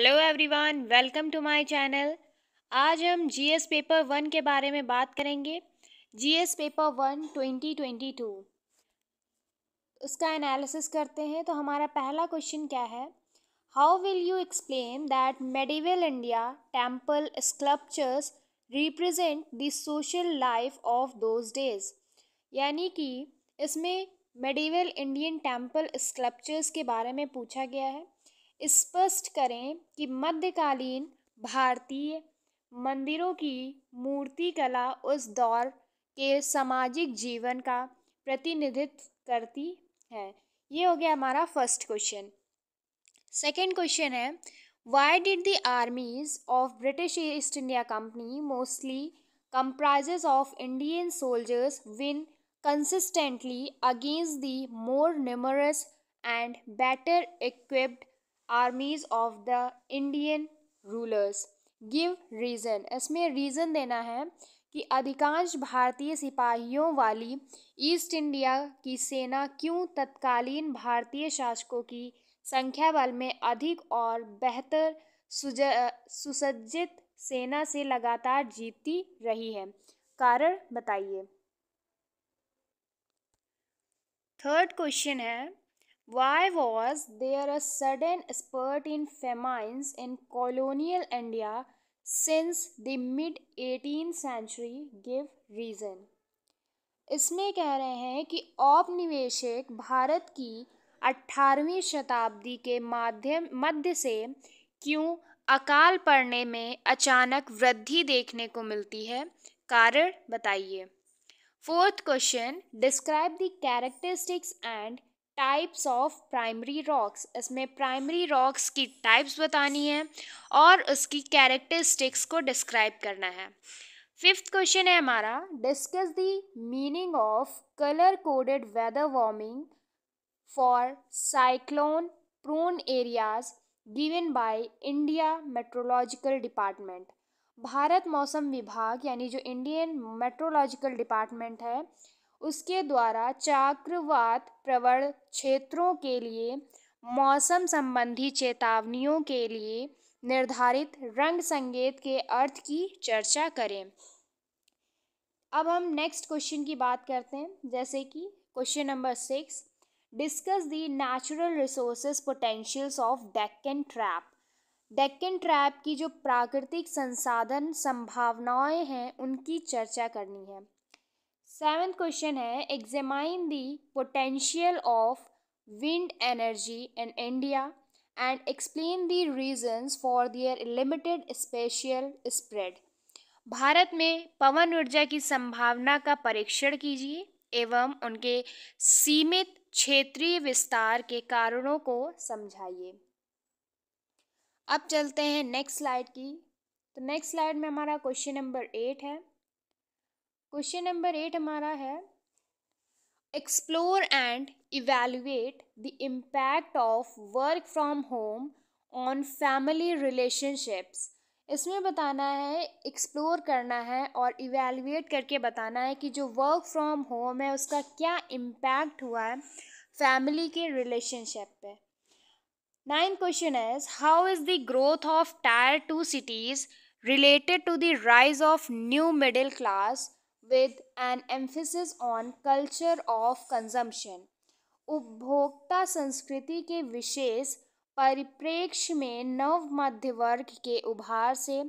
Hello everyone welcome to my channel आज हम GS paper one के बारे में बात करेंगे GS paper one twenty twenty two उसका एनालिसिस करते हैं तो हमारा पहला क्वेश्चन क्या है how will you explain that medieval India temple sculptures represent the social life of those days यानी कि इसमें मेडिवल इंडियन टेम्पल स्कल्पचर्स के बारे में पूछा गया है स्पष्ट करें कि मध्यकालीन भारतीय मंदिरों की मूर्ति कला उस दौर के सामाजिक जीवन का प्रतिनिधित्व करती है ये हो गया हमारा फर्स्ट क्वेश्चन सेकंड क्वेश्चन है why did the armies of British East India Company mostly comprises of Indian soldiers win consistently against the more numerous and better equipped armies of the Indian rulers give reason इसमें reason देना है कि अधिकांश भारतीय सिपाहियों वाली east India की सेना क्यों तत्कालीन भारतीय शासकों की संख्या बल में अधिक और बेहतर सुसज्जित सेना से लगातार जीतती रही है कारण बताइए थर्ड क्वेश्चन है Why was there a sudden spurt in famines in colonial India since the mid 18th century? Give reason. इसमें कह रहे हैं कि औपनिवेशिक भारत की 18वीं शताब्दी के माध्यम मध्य से क्यों अकाल पड़ने में अचानक वृद्धि देखने को मिलती है कारण बताइए fourth question describe the characteristics and types of primary rocks इसमें प्राइमरी रॉक्स की टाइप्स बतानी है और उसकी कैरेक्टरिस्टिक्स को डिस्क्राइब करना है फिफ्थ क्वेश्चन है हमारा discuss the meaning of colour coded weather warming for cyclone prone areas given by India meteorological department Bharat मौसम विभाग यानी जो इंडियन मेट्रोलॉजिकल डिपार्टमेंट है उसके द्वारा चक्रवात प्रवण क्षेत्रों के लिए मौसम संबंधी चेतावनियों के लिए निर्धारित रंग संकेत के अर्थ की चर्चा करें अब हम नेक्स्ट क्वेश्चन की बात करते हैं जैसे कि question number six discuss the natural resources potentials of Deccan trap Deccan trap की जो प्राकृतिक संसाधन संभावनाएं हैं उनकी चर्चा करनी है सेवेंथ क्वेश्चन है examine the potential of wind energy in India and explain the reasons for their limited spatial spread Bharat में पवन ऊर्जा की संभावना का परीक्षण कीजिए एवं उनके सीमित क्षेत्रीय विस्तार के कारणों को समझाइए अब चलते हैं नेक्स्ट स्लाइड की तो नेक्स्ट स्लाइड में हमारा क्वेश्चन नंबर एट है क्वेश्चन नंबर एट हमारा है explore and evaluate the impact of work from home on family relationships इसमें बताना है एक्सप्लोर करना है और इवेलुएट करके बताना है कि जो वर्क फ्रॉम होम है उसका क्या इम्पैक्ट हुआ है फैमिली के रिलेशनशिप पे nine question is how is the growth of tier two cities related to the rise of new middle class with an emphasis on culture of consumption उपभोक्ता संस्कृति के विशेष परिप्रेक्ष्य में नव मध्य वर्ग के उभार से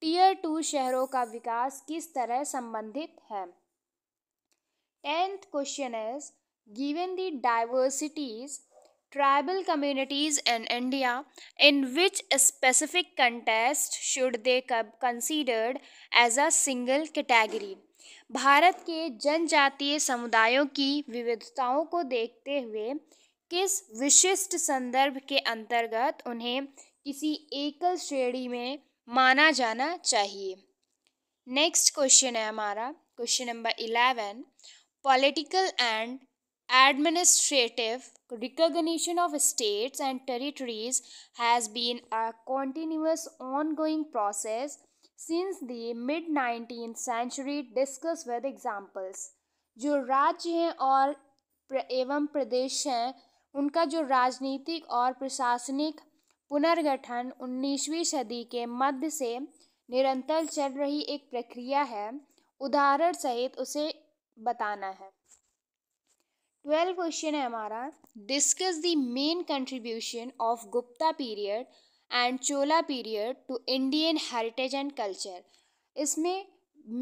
टीयर टू शहरों का विकास किस तरह संबंधित है tenth question is given the diversities tribal communities in India in which specific context should they considered as a single category Bharat के जनजातीय समुदायों की विविधताओं को देखते हुए किस विशिष्ट संदर्भ के अंतर्गत उन्हें किसी एकल श्रेणी में माना जाना चाहिए नेक्स्ट क्वेश्चन है हमारा question number eleven political and administrative administrative of states and territories has been a continuous ongoing process since the mid 19th century discuss with examples जो राज्य हैं और एवं प्रदेश हैं उनका जो राजनीतिक और प्रशासनिक पुनर्गठन 19वीं सदी के मध्य से निरंतर चल रही एक प्रक्रिया है उदाहरण सहित उसे बताना है ट्वेल्व क्वेश्चन है हमारा discuss the main contribution of Gupta period and Chola period to Indian heritage and culture इसमें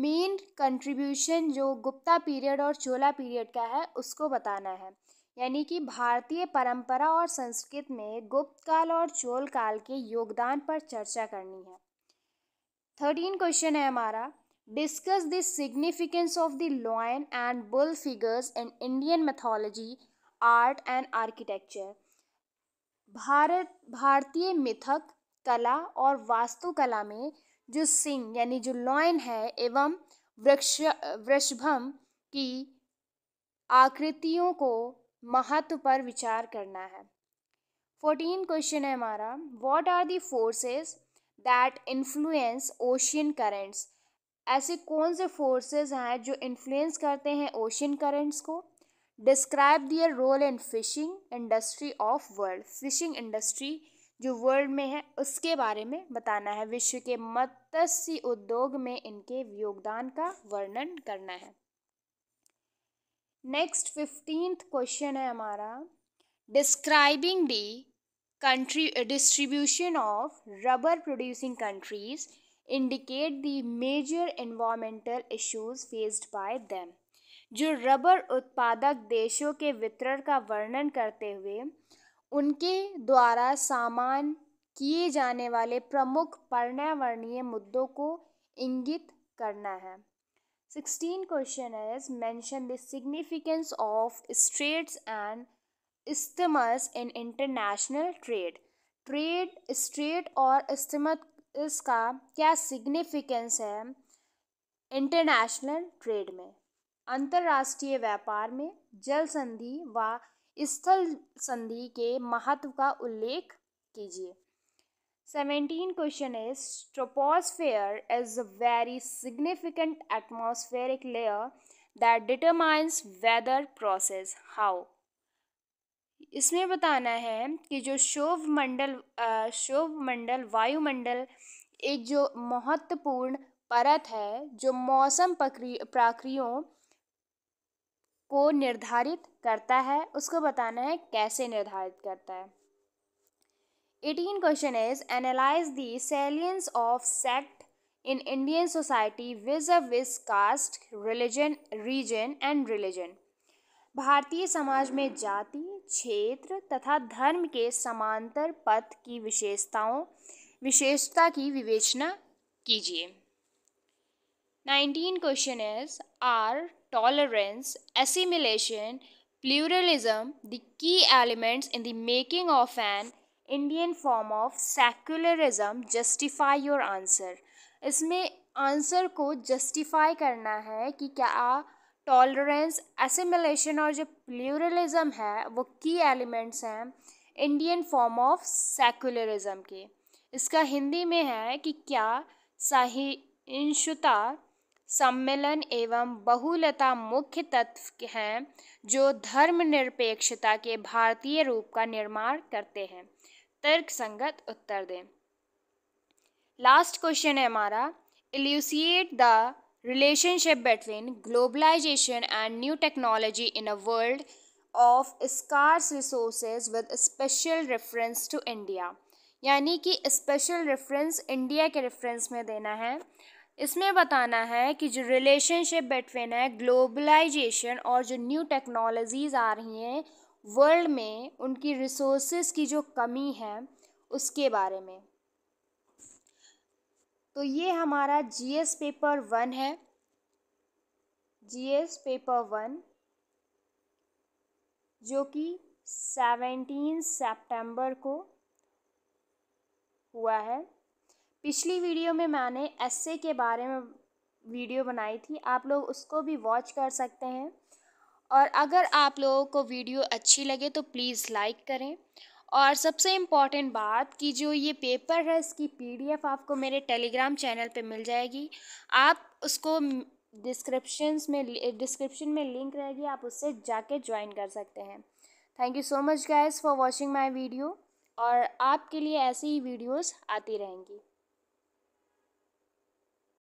मेन कंट्रीब्यूशन जो गुप्ता पीरियड और चोला पीरियड का है उसको बताना है यानी कि भारतीय परंपरा और संस्कृत में गुप्त काल और चोल काल के योगदान पर चर्चा करनी है थर्टीन क्वेश्चन है हमारा discuss the significance of the lion and bull figures in Indian mythology art and architecture Bharat भारतीय मिथक कला और वास्तुकला में जो सिंग यानी जो लॉयन है एवं वृक्ष वृषभम की आकृतियों को महत्व पर विचार करना है फोर्टीन क्वेश्चन है हमारा what are the forces that influence ocean currents ऐसे कौन से फोर्सेस हैं जो इन्फ्लुएंस करते हैं ओशियन करेंट्स को describe their role in fishing industry of world fishing industry जो वर्ल्ड में है उसके बारे में बताना है विश्व के मत्स्य उद्योग में इनके योगदान का वर्णन करना है नेक्स्ट फिफ्टींथ क्वेश्चन है हमारा describing the country distribution of rubber producing countries indicate indicate major major environmental faced by by जो रबर उत्पादक देशों के वितरण का वर्णन करते हुए उनके द्वारा सामान किए जाने वाले प्रमुख पर्यावरणीय मुद्दों को इंगित करना है sixteen question is mention the significance of straits and isthmus in international trade trade strait और इस्तेमत इसका क्या सिग्निफिकेंस है इंटरनेशनल ट्रेड में अंतर्राष्ट्रीय व्यापार में जल संधि व स्थल संधि के महत्व का उल्लेख कीजिए seventeen question is troposphere is a very significant atmospheric layer that determines weather process how इसमें बताना है कि जो शोभ मंडल शोभ मंडल वायुमंडल एक जो महत्वपूर्ण परत है जो मौसम प्रक्रियों को निर्धारित करता है उसको बताना है कैसे निर्धारित करता है eighteen question is analyse the salience of sect in Indian society vis a vis caste religion region and religion भारतीय समाज में जाति क्षेत्र तथा धर्म के समांतर पथ की विशेषताओं विशेषता की विवेचना कीजिए nineteen question is are tolerance, assimilation, pluralism the key elements in the making of an Indian form of secularism justify your answer इसमें आंसर को जस्टिफाई करना है कि क्या टॉलरेंस एसिमिलेशन और जो प्लूरलिज्म है वो की एलिमेंट्स हैं इंडियन फॉर्म ऑफ सेकुलरिज्म के इसका हिंदी में है कि क्या सहिंसुता सम्मेलन एवं बहुलता मुख्य तत्व हैं जो धर्म निरपेक्षता के भारतीय रूप का निर्माण करते हैं तर्क संगत उत्तर दें लास्ट क्वेश्चन है हमारा elucidate the relationship between globalisation and new technology in a world of scarce resources with special reference to India यानी कि स्पेशल रेफरेंस इंडिया के रेफरेंस में देना है इसमें बताना है कि जो रिलेशनशिप बिटवीन है ग्लोबलाइजेशन और जो न्यू टेक्नोलॉजीज़ आ रही हैं वर्ल्ड में उनकी रिसोर्स की जो कमी है उसके बारे में तो ये हमारा जीएस पेपर वन है जीएस पेपर वन जो कि सेवेंटीन सितंबर को हुआ है पिछली वीडियो में मैंने एस्से के बारे में वीडियो बनाई थी आप लोग उसको भी वॉच कर सकते हैं और अगर आप लोगों को वीडियो अच्छी लगे तो प्लीज़ लाइक करें और सबसे इम्पॉर्टेंट बात कि जो ये पेपर है इसकी पीडीएफ आपको मेरे टेलीग्राम चैनल पे मिल जाएगी आप उसको डिस्क्रिप्शन में डिस्क्रिप्शन में लिंक रहेगी आप उससे जाके ज्वाइन कर सकते हैं thank you so much guys for watching my video और आपके लिए ऐसी ही वीडियोस आती रहेंगी